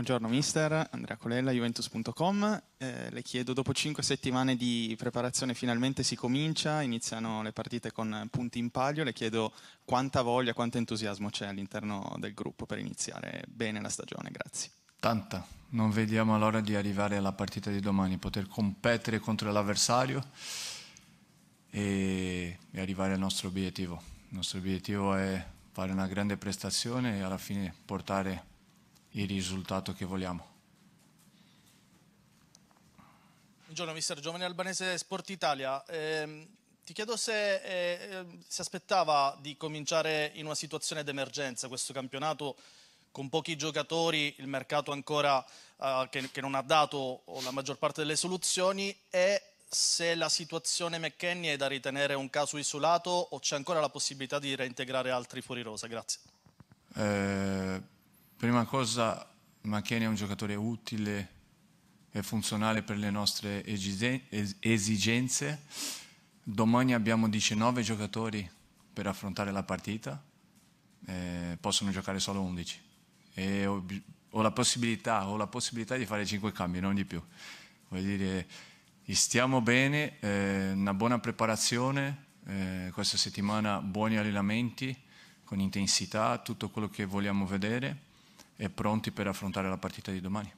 Buongiorno mister, Andrea Colella, juventus.com. Eh, le chiedo, dopo cinque settimane di preparazione finalmente si comincia, iniziano le partite con punti in palio, le chiedo quanta voglia, quanto entusiasmo c'è all'interno del gruppo per iniziare bene la stagione, grazie. Tanta, non vediamo l'ora di arrivare alla partita di domani, poter competere contro l'avversario e, e arrivare al nostro obiettivo. Il nostro obiettivo è fare una grande prestazione e alla fine portare il risultato che vogliamo. Buongiorno mister Giovane Albanese Sport Italia. Eh, ti chiedo se eh, eh, si aspettava di cominciare in una situazione d'emergenza questo campionato con pochi giocatori, il mercato ancora eh, che, che, non ha dato la maggior parte delle soluzioni e se la situazione McKenny è da ritenere un caso isolato o c'è ancora la possibilità di reintegrare altri fuori rosa. Grazie. Eh, Prima cosa, Machene è un giocatore utile e funzionale per le nostre esigenze. Domani abbiamo 19 giocatori per affrontare la partita, eh, possono giocare solo 11. E ho, ho, la possibilità, ho la possibilità di fare 5 cambi, non di più. Vuol dire, stiamo bene, eh, una buona preparazione, eh, questa settimana buoni allenamenti con intensità, tutto quello che vogliamo vedere e pronti per affrontare la partita di domani.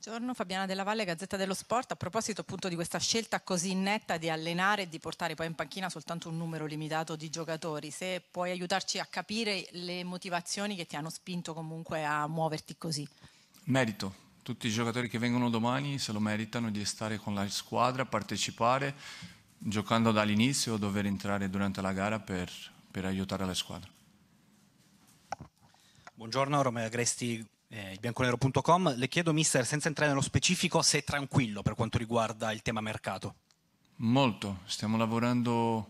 Buongiorno Fabiana Della Valle, Gazzetta dello Sport. A proposito appunto di questa scelta così netta di allenare e di portare poi in panchina soltanto un numero limitato di giocatori, se puoi aiutarci a capire le motivazioni che ti hanno spinto comunque a muoverti così. Merito. Tutti i giocatori che vengono domani se lo meritano di stare con la squadra, partecipare, giocando dall'inizio o dover entrare durante la gara per, per aiutare la squadra. Buongiorno, Romeo Agresti, eh, bianconero.com. Le chiedo, mister, senza entrare nello specifico, se è tranquillo per quanto riguarda il tema mercato. Molto, stiamo lavorando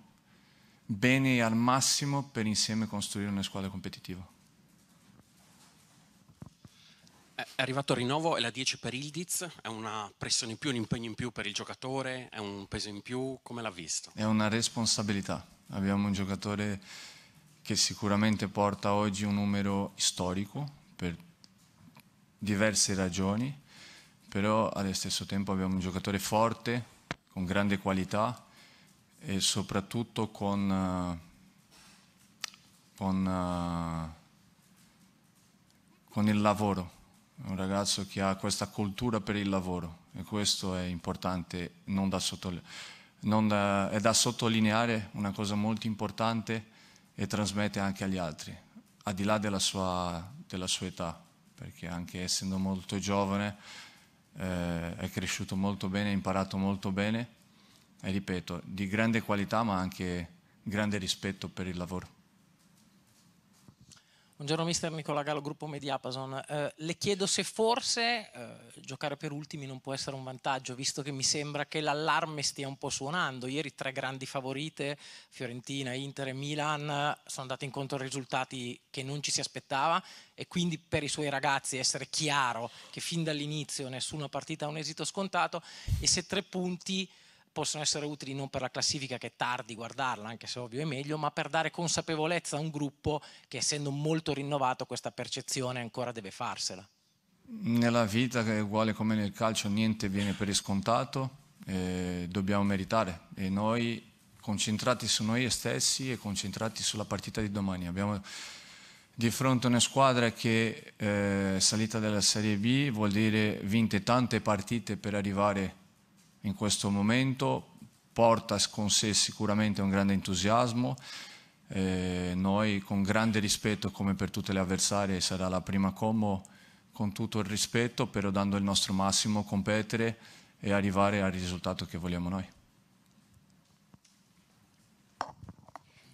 bene al massimo per insieme costruire una squadra competitiva. È arrivato il rinnovo, è la 10 per Ildiz, è una pressione in più, un impegno in più per il giocatore, è un peso in più, come l'ha visto? È una responsabilità, abbiamo un giocatore che sicuramente porta oggi un numero storico per diverse ragioni, però allo stesso tempo abbiamo un giocatore forte, con grande qualità e soprattutto con, eh, con, eh, con il lavoro, un ragazzo che ha questa cultura per il lavoro e questo è importante, non da sottolineare, non da, è da sottolineare una cosa molto importante e trasmette anche agli altri, al di là della sua, della sua età, perché anche essendo molto giovane eh, è cresciuto molto bene, ha imparato molto bene e ripeto, di grande qualità ma anche grande rispetto per il lavoro. Buongiorno mister Nicola Gallo, gruppo Mediapason. Eh, le chiedo se forse eh, giocare per ultimi non può essere un vantaggio, visto che mi sembra che l'allarme stia un po' suonando. Ieri tre grandi favorite, Fiorentina, Inter e Milan, sono andate incontro a risultati che non ci si aspettava e quindi per i suoi ragazzi essere chiaro che fin dall'inizio nessuna partita ha un esito scontato e se tre punti possono essere utili non per la classifica che è tardi guardarla, anche se ovvio è meglio, ma per dare consapevolezza a un gruppo che essendo molto rinnovato questa percezione ancora deve farsela. Nella vita, che è uguale come nel calcio, niente viene per scontato, eh, dobbiamo meritare e noi concentrati su noi stessi e concentrati sulla partita di domani. Abbiamo di fronte una squadra che eh, è eh, salita dalla Serie B, vuol dire vinte tante partite per arrivare in questo momento, porta con sé sicuramente un grande entusiasmo. Eh, noi con grande rispetto, come per tutte le avversarie, sarà la prima combo con tutto il rispetto, però dando il nostro massimo, competere e arrivare al risultato che vogliamo noi.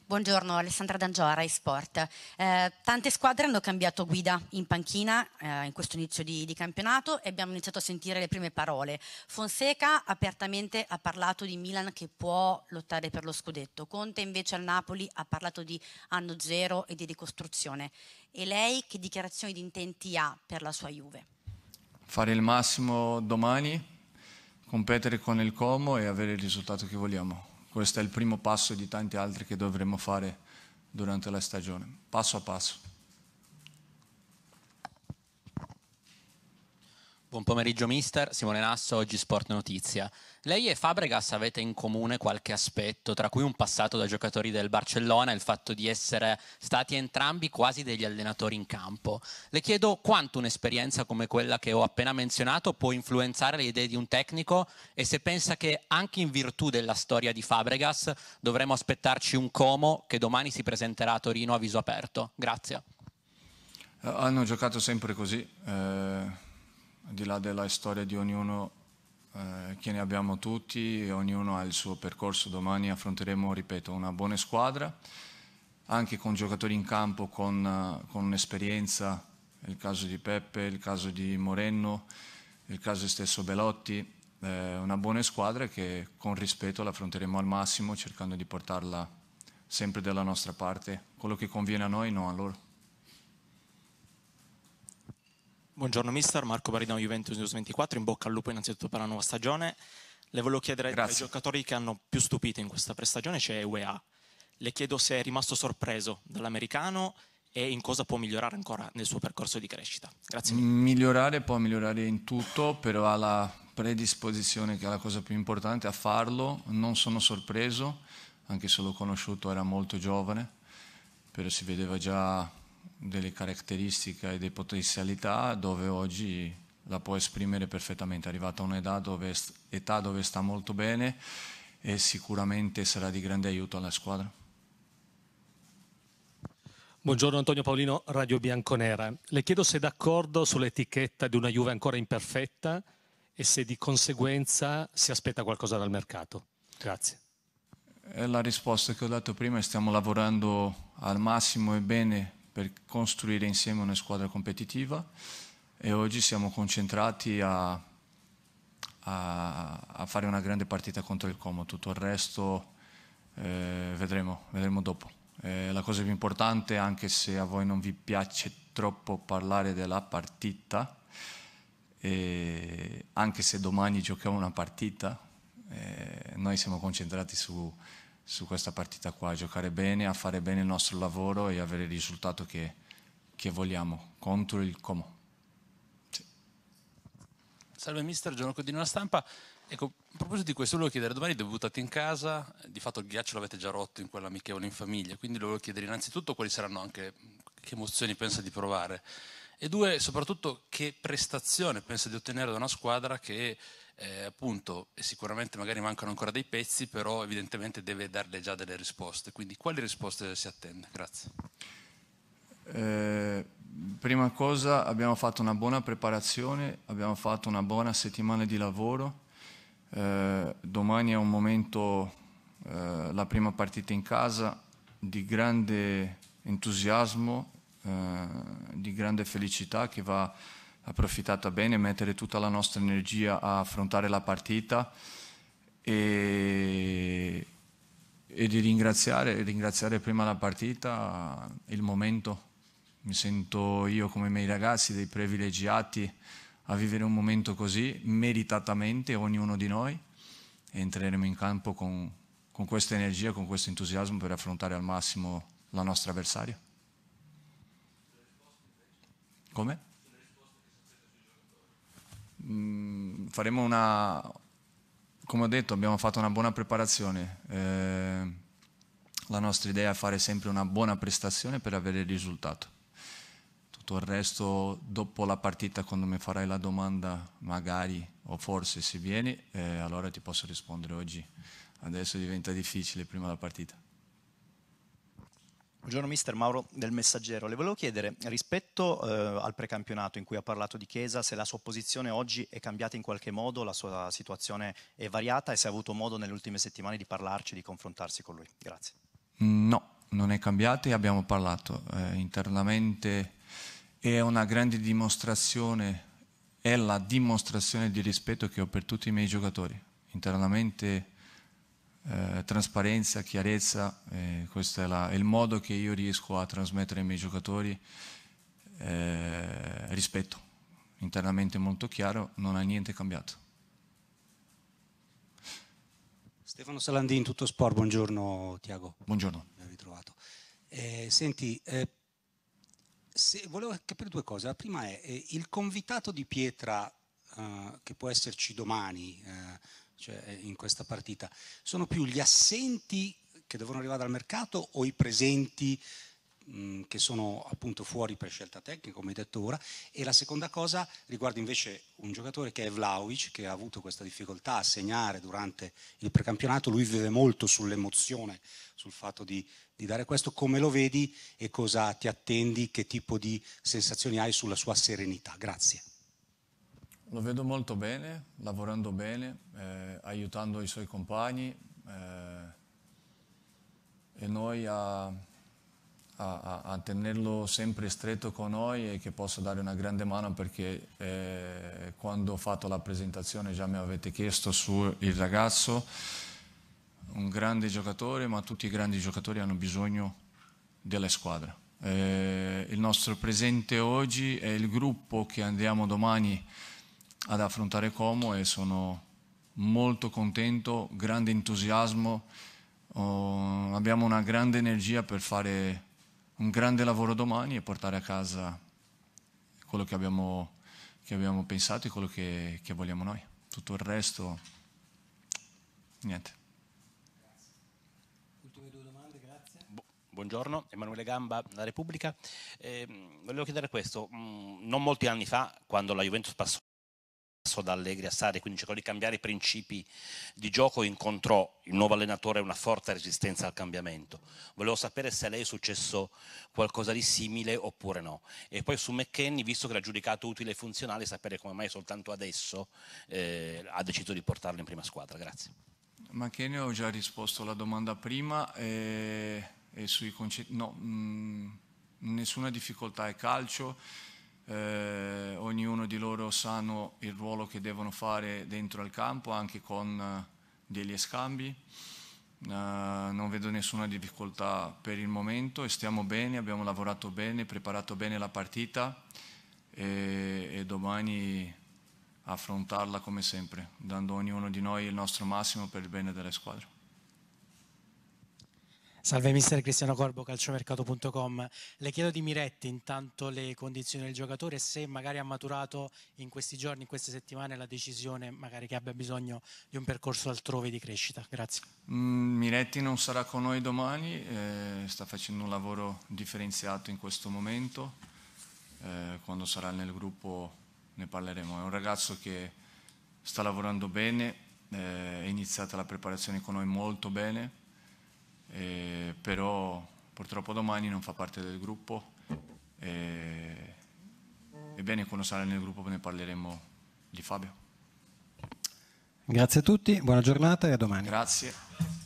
Buongiorno, Alessandra Dangiora, eSport. Eh, tante squadre hanno cambiato guida in panchina eh, in questo inizio di, di, campionato e abbiamo iniziato a sentire le prime parole. Fonseca apertamente ha parlato di Milan che può lottare per lo scudetto, Conte invece al Napoli ha parlato di anno zero e di ricostruzione. E lei che dichiarazioni di intenti ha per la sua Juve? Fare il massimo domani, competere con il Como e avere il risultato che vogliamo. Questo è il primo passo di tanti altri che dovremo fare durante la stagione, passo a passo. Buon pomeriggio mister, Simone Nasso, oggi Sport Notizia. Lei e Fabregas avete in comune qualche aspetto, tra cui un passato da giocatori del Barcellona e il fatto di essere stati entrambi quasi degli allenatori in campo. Le chiedo quanto un'esperienza come quella che ho appena menzionato può influenzare le idee di un tecnico e se pensa che anche in virtù della storia di Fabregas dovremmo aspettarci un Como che domani si presenterà a Torino a viso aperto. Grazie. Eh, hanno giocato sempre così. Eh al di là della storia di ognuno eh, che ne abbiamo tutti, ognuno ha il suo percorso, domani affronteremo, ripeto, una buona squadra, anche con giocatori in campo con, eh, con un'esperienza, il caso di Peppe, il caso di Moreno, il caso stesso Belotti, eh, una buona squadra che con rispetto la affronteremo al massimo cercando di portarla sempre dalla nostra parte, quello che conviene a noi, non a loro. Buongiorno mister, Marco Baridano Juventus News 24, in bocca al lupo innanzitutto per la nuova stagione. Le volevo chiedere tra i giocatori che hanno più stupito in questa prestagione c'è UEA. Le chiedo se è rimasto sorpreso dall'americano e in cosa può migliorare ancora nel suo percorso di crescita. Grazie mille. Migliorare può migliorare in tutto, però ha la predisposizione che è la cosa più importante a farlo. Non sono sorpreso, anche se l'ho conosciuto era molto giovane, però si vedeva già delle caratteristiche e delle potenzialità dove oggi la può esprimere perfettamente, è arrivata a un'età dove, età dove sta molto bene e sicuramente sarà di grande aiuto alla squadra. Buongiorno Antonio Paolino, Radio Bianconera. Le chiedo se è d'accordo sull'etichetta di una Juve ancora imperfetta e se di conseguenza si aspetta qualcosa dal mercato. Grazie. È eh, la risposta che ho dato prima, stiamo lavorando al massimo e bene per costruire insieme una squadra competitiva e oggi siamo concentrati a, a, a fare una grande partita contro il Como, tutto il resto eh, vedremo, vedremo dopo. Eh, la cosa più importante, anche se a voi non vi piace troppo parlare della partita, eh, anche se domani giochiamo una partita, eh, noi siamo concentrati su, su questa partita qua, a giocare bene, a fare bene il nostro lavoro e avere il risultato che, che vogliamo contro il Como. Sì. Salve mister, Giorno Codino la stampa. Ecco, a proposito di questo, volevo chiedere, domani debuttate in casa, di fatto il ghiaccio l'avete già rotto in quella amichevole in famiglia, quindi volevo chiedere innanzitutto quali saranno anche, che emozioni pensa di provare e due, soprattutto che prestazione pensa di ottenere da una squadra che eh, appunto sicuramente magari mancano ancora dei pezzi, però evidentemente deve darle già delle risposte. Quindi quali risposte si attende? Grazie. Eh, prima cosa abbiamo fatto una buona preparazione, abbiamo fatto una buona settimana di lavoro. Eh, domani è un momento, eh, la prima partita in casa, di grande entusiasmo, eh, di grande felicità che va approfittata bene, mettere tutta la nostra energia a affrontare la partita e, e di ringraziare, ringraziare prima la partita, il momento. Mi sento io come i miei ragazzi dei privilegiati a vivere un momento così, meritatamente ognuno di noi, e entreremo in campo con, con questa energia, con questo entusiasmo per affrontare al massimo la nostra avversaria. Come? Mm, faremo una, come ho detto, abbiamo fatto una buona preparazione. Eh, la nostra idea è fare sempre una buona prestazione per avere il risultato. Tutto il resto, dopo la partita, quando mi farai la domanda, magari o forse se vieni, eh, allora ti posso rispondere oggi. Adesso diventa difficile prima la partita. Buongiorno mister Mauro del Messaggero, le volevo chiedere rispetto eh, al precampionato in cui ha parlato di Chiesa se la sua posizione oggi è cambiata in qualche modo, la sua situazione è variata e se ha avuto modo nelle ultime settimane di parlarci, di confrontarsi con lui. Grazie. No, non è cambiata e abbiamo parlato eh, internamente. È una grande dimostrazione, è la dimostrazione di rispetto che ho per tutti i miei giocatori. Internamente eh, trasparenza, chiarezza, eh, questo è, la, è, il modo che io riesco a trasmettere ai miei giocatori eh, rispetto, internamente molto chiaro, non ha niente cambiato. Stefano Salandin, Tutto Sport, buongiorno Tiago. Buongiorno. Ben ritrovato. Eh, senti, eh, se, volevo capire due cose. La prima è il convitato di pietra che può esserci domani cioè, eh, in questa partita, sono più gli assenti che devono arrivare dal mercato o i presenti mh, mm, che sono appunto fuori per scelta tecnica, come hai detto ora? E la seconda cosa riguarda invece un giocatore che è Vlaovic, che ha avuto questa difficoltà a segnare durante il precampionato, lui vive molto sull'emozione, sul fatto di, di dare questo, come lo vedi e cosa ti attendi, che tipo di sensazioni hai sulla sua serenità? Grazie. Lo vedo molto bene, lavorando bene, eh, aiutando i suoi compagni eh, e noi a, a, a, tenerlo sempre stretto con noi e che possa dare una grande mano perché eh, quando ho fatto la presentazione già mi avete chiesto sul ragazzo, un grande giocatore, ma tutti i grandi giocatori hanno bisogno della squadra. Eh, il nostro presente oggi è il gruppo che andiamo domani a ad affrontare Como e sono molto contento, grande entusiasmo, oh, abbiamo una grande energia per fare un grande lavoro domani e portare a casa quello che abbiamo, che abbiamo pensato e quello che, che vogliamo noi. Tutto il resto, niente. Buongiorno, Emanuele Gamba, La Repubblica. Eh, volevo chiedere questo, mm, non molti anni fa, quando la Juventus passò da Allegri a Sari, quindi cercò di cambiare i principi di gioco incontrò il nuovo allenatore una forte resistenza al cambiamento. Volevo sapere se a lei è successo qualcosa di simile oppure no. E poi su McKenny, visto che l'ha giudicato utile e funzionale, sapere come mai soltanto adesso eh, ha deciso di portarlo in prima squadra. Grazie. McKenny ho già risposto alla domanda prima e, e sui concetti... No, mh, mm, nessuna difficoltà è calcio eh, ognuno di loro sanno il ruolo che devono fare dentro al campo anche con eh, degli scambi. Uh, non vedo nessuna difficoltà per il momento e stiamo bene, abbiamo lavorato bene, preparato bene la partita e, e, domani affrontarla come sempre, dando ognuno di noi il nostro massimo per il bene della squadra. Salve mister Cristiano Corbo, calciomercato.com. Le chiedo di Miretti intanto le condizioni del giocatore e se magari ha maturato in questi giorni, in queste settimane la decisione magari che abbia bisogno di un percorso altrove di crescita. Grazie. Mm, Miretti non sarà con noi domani, eh, sta facendo un lavoro differenziato in questo momento, eh, quando sarà nel gruppo ne parleremo. È un ragazzo che sta lavorando bene, eh, è iniziata la preparazione con noi molto bene eh, però purtroppo domani non fa parte del gruppo. Eh, ebbene, quando sarà nel gruppo ne parleremo di Fabio. Grazie a tutti, buona giornata e a domani. Grazie.